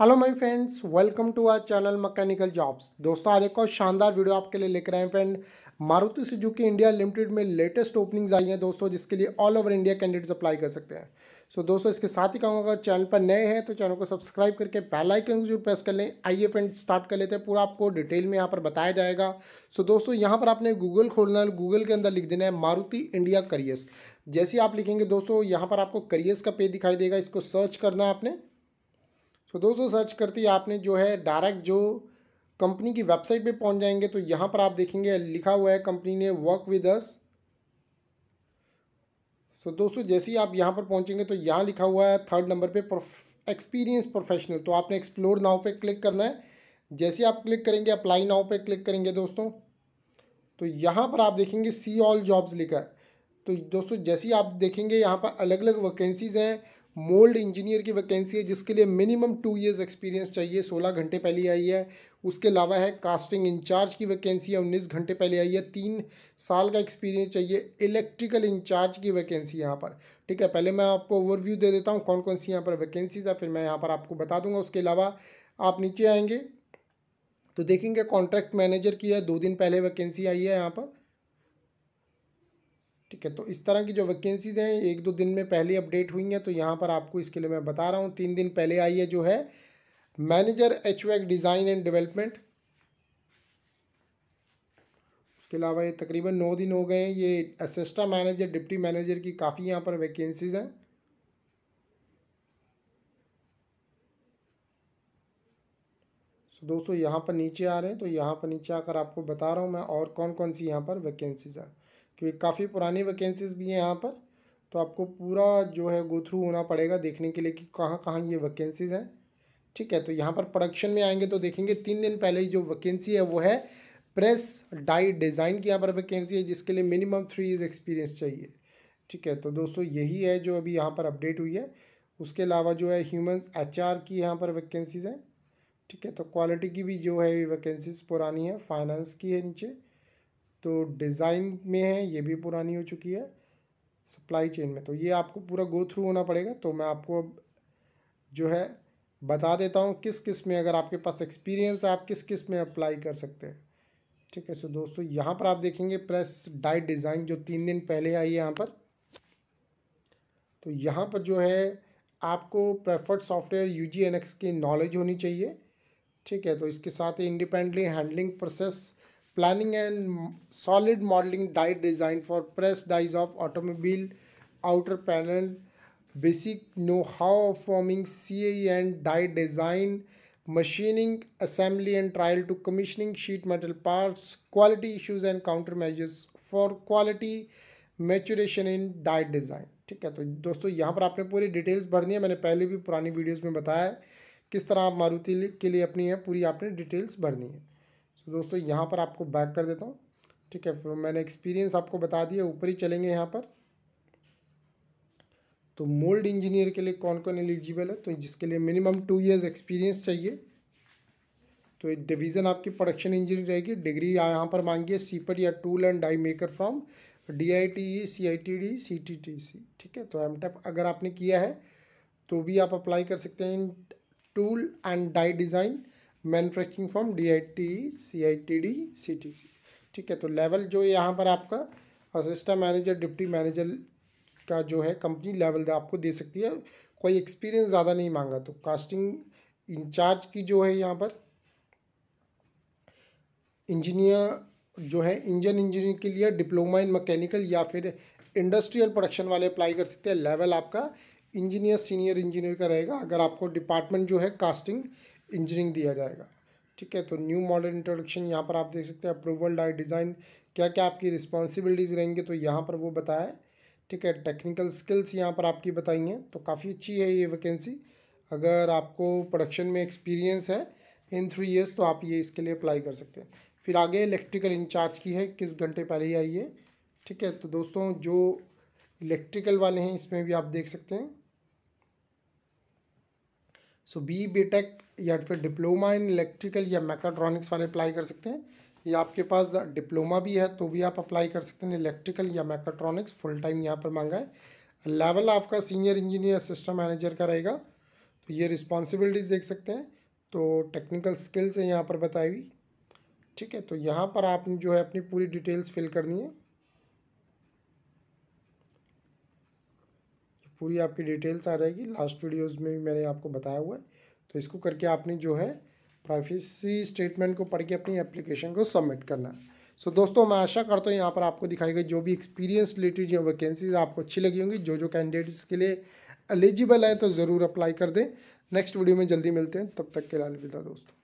hello my friends welcome to our channel mechanical jobs दोस्तों आज एक और शानदार वीडियो आपके लिए लेकर आए हैं friend Maruti Suzuki India limited में लेटेस्ट ओपनिंग्स आई हैं दोस्तों जिसके लिए all over India candidates apply कर सकते हैं सो so, दोस्तों इसके साथ ही कहूँगा अगर चैनल पर नए हैं तो चैनल को सब्सक्राइब करके बेल जरूर प्रेस कर लें आइए फ्रेंड स्टार्ट कर लेते हैं पूरा आपको डिटेल में यहाँ पर बताया जाएगा सो so, दोस्तों यहाँ पर आपने गूगल खोलना है गूगल के अंदर लिख देना है मारुति इंडिया करियर्स जैसे आप लिखेंगे दोस्तों यहाँ पर आपको करियर्स का पेज दिखाई देगा इसको सर्च करना है आपने सो तो दोस्तों सर्च करते ही आपने जो है डायरेक्ट जो कंपनी की वेबसाइट पे पहुंच जाएंगे तो यहाँ पर आप देखेंगे लिखा हुआ है कंपनी ने वर्क विद अस सो दोस्तों जैसे ही आप यहाँ पर पहुँचेंगे तो यहाँ लिखा हुआ है थर्ड नंबर पर एक्सपीरियंस प्रोफेशनल तो आपने एक्सप्लोर नाव पर क्लिक करना है जैसे आप क्लिक करेंगे अप्लाई नाव पर क्लिक करेंगे दोस्तों तो यहाँ पर आप देखेंगे सी ऑल जॉब्स लिखा है तो दोस्तों जैसे ही आप देखेंगे यहाँ पर अलग अलग वैकेंसीज़ हैं मोल्ड इंजीनियर की वैकेंसी है जिसके लिए मिनिमम टू इयर्स एक्सपीरियंस चाहिए सोलह घंटे पहले आई है उसके अलावा है कास्टिंग इंचार्ज की वैकेंसी है उन्नीस घंटे पहले आई है तीन साल का एक्सपीरियंस चाहिए इलेक्ट्रिकल इंचार्ज की वैकेंसी यहाँ पर ठीक है पहले मैं आपको ओवरव्यू दे देता हूँ कौन कौन सी यहाँ पर वैकेंसीज है फिर मैं यहाँ पर आपको बता दूंगा उसके अलावा आप नीचे आएंगे तो देखेंगे कॉन्ट्रैक्ट मैनेजर की है दो दिन पहले वैकेंसी आई है यहाँ पर ठीक है तो इस तरह की जो वैकेंसीज़ हैं एक दो दिन में पहले अपडेट हुई हैं तो यहाँ पर आपको इसके लिए मैं बता रहा हूँ तीन दिन पहले आई है जो है manager H design and development उसके अलावा ये तकरीबन नौ दिन हो गए हैं ये असिस्टा मैनेजर डिप्टी मैनेजर की काफ़ी यहाँ पर वैकेंसीज़ हैं दोस्तों यहाँ पर नीचे आ रहे हैं तो यहाँ पर नीचे आकर आपको बता रहा हूँ मैं और कौन कौन सी यहाँ पर वैकेंसीज़ हैं क्योंकि काफ़ी पुरानी वैकेंसीज भी हैं यहाँ पर तो आपको पूरा जो है गो थ्रू होना पड़ेगा देखने के लिए कि कहाँ कहाँ ये वैकेंसीज़ हैं ठीक है तो यहाँ पर प्रोडक्शन में आएंगे तो देखेंगे तीन दिन पहले जो वैकेंसी है वो है प्रेस डाई डिज़ाइन की यहाँ पर वैकेंसी है जिसके लिए मिनिमम थ्री ईयर एक्सपीरियंस चाहिए ठीक है तो दोस्तों यही है जो अभी यहाँ पर अपडेट हुई है उसके अलावा जो है ह्यूमन एच की यहाँ पर वैकेंसीज़ हैं ठीक है तो क्वालिटी की भी जो है वैकेंसीज पुरानी है फाइनेंस की है नीचे तो डिज़ाइन में है ये भी पुरानी हो चुकी है सप्लाई चेन में तो ये आपको पूरा गो थ्रू होना पड़ेगा तो मैं आपको अब जो है बता देता हूँ किस किस में अगर आपके पास एक्सपीरियंस है आप किस किस में अप्लाई कर सकते हैं ठीक है सो दोस्तों यहाँ पर आप देखेंगे प्रेस डाइट डिज़ाइन जो तीन दिन पहले आई है यहाँ पर तो यहाँ पर जो है आपको preferred software U G N X की नॉलेज होनी चाहिए ठीक है तो इसके साथ ही independently handling process planning and solid modeling die design for press dies of automobile outer panel basic know-how of forming CAE and die design machining assembly and trial to commissioning sheet metal parts quality issues and counter measures for quality maturation in die design ठीक है तो दोस्तों यहाँ पर आपने पूरी details भरनी है मैंने पहले भी पुरानी वीडियोस में बताया है किस तरह आप मारुति के लिए अपनी है पूरी आपने डिटेल्स भरनी है तो दोस्तों यहाँ पर आपको बैक कर देता हूँ ठीक है फिर मैंने एक्सपीरियंस आपको बता दिया ऊपर ही चलेंगे यहाँ पर तो मोल्ड इंजीनियर के लिए कौन कौन एलिजिबल है तो जिसके लिए मिनिमम टू इयर्स एक्सपीरियंस चाहिए तो एक डिवीज़न आपकी प्रोडक्शन इंजीनियर रहेगी डिग्री यहाँ पर मांगिए सीपर या tool and die maker from D I T E C I T D C T T C ठीक है तो एम टैप e अगर आपने किया है तो भी आप अप्लाई कर सकते हैं tool and die design manufacturing from D I T C I T D C T C ठीक है तो लेवल जो यहाँ पर आपका असिस्टेंट मैनेजर डिप्टी मैनेजर का जो है कंपनी लेवल आपको दे सकती है कोई एक्सपीरियंस ज़्यादा नहीं मांगा तो कास्टिंग इंचार्ज की जो है यहाँ पर इंजीनियर जो है इंजन इंजीनियर के लिए डिप्लोमा इन मैकेनिकल या फिर इंडस्ट्रियल प्रोडक्शन वाले अप्लाई कर सकते हैं लेवल आपका इंजीनियर सीनियर इंजीनियर का रहेगा अगर आपको डिपार्टमेंट जो है कास्टिंग इंजीनियरिंग दिया जाएगा ठीक है तो न्यू मॉडल इंट्रोडक्शन यहाँ पर आप देख सकते हैं अप्रूवल डाइट डिज़ाइन क्या क्या आपकी रिस्पॉन्सिबिलिटीज़ रहेंगी तो यहाँ पर वो बताया ठीक है टेक्निकल स्किल्स यहाँ पर आपकी बताई हैं तो काफ़ी अच्छी है ये वैकेंसी अगर आपको प्रोडक्शन में एक्सपीरियंस है इन थ्री ईयर्स तो आप ये इसके लिए अप्लाई कर सकते हैं फिर आगे इलेक्ट्रिकल इंचार्ज की है किस घंटे पहले ही आइए ठीक है तो दोस्तों जो इलेक्ट्रिकल वाले हैं इसमें भी आप देख सकते हैं सो बी बी टेक या फिर डिप्लोमा इन इलेक्ट्रिकल या मैकाट्रॉनिक्स वाले अप्लाई कर सकते हैं या आपके पास डिप्लोमा भी है तो भी आप अप्लाई कर सकते हैं इलेक्ट्रिकल या मैकाट्रॉनिक्स फुल टाइम यहाँ पर मांगा है लेवल आपका सीनियर इंजीनियर सिस्टम मैनेजर का रहेगा तो ये रिस्पॉन्सिबिलिटीज़ देख सकते हैं तो टेक्निकल स्किल्स है यहाँ पर बताई हुई ठीक है तो यहाँ पर आप जो है अपनी पूरी डिटेल्स फिल करनी है पूरी आपकी डिटेल्स आ जाएगी लास्ट वीडियोस में भी मैंने आपको बताया हुआ है तो इसको करके आपने जो है प्राइवेसी स्टेटमेंट को पढ़ के अपनी एप्लीकेशन को सबमिट करना है सो दोस्तों मैं आशा करता हूँ यहाँ पर आपको दिखाई गई जो भी एक्सपीरियंस रिलेटेड या वैकेंसीज आपको अच्छी लगी होंगी जो जो कैंडिडेट्स के लिए एलिजिबल है तो ज़रूर अप्लाई कर दें नेक्स्ट वीडियो में जल्दी मिलते हैं तब तक के लिए अलविदा दोस्तों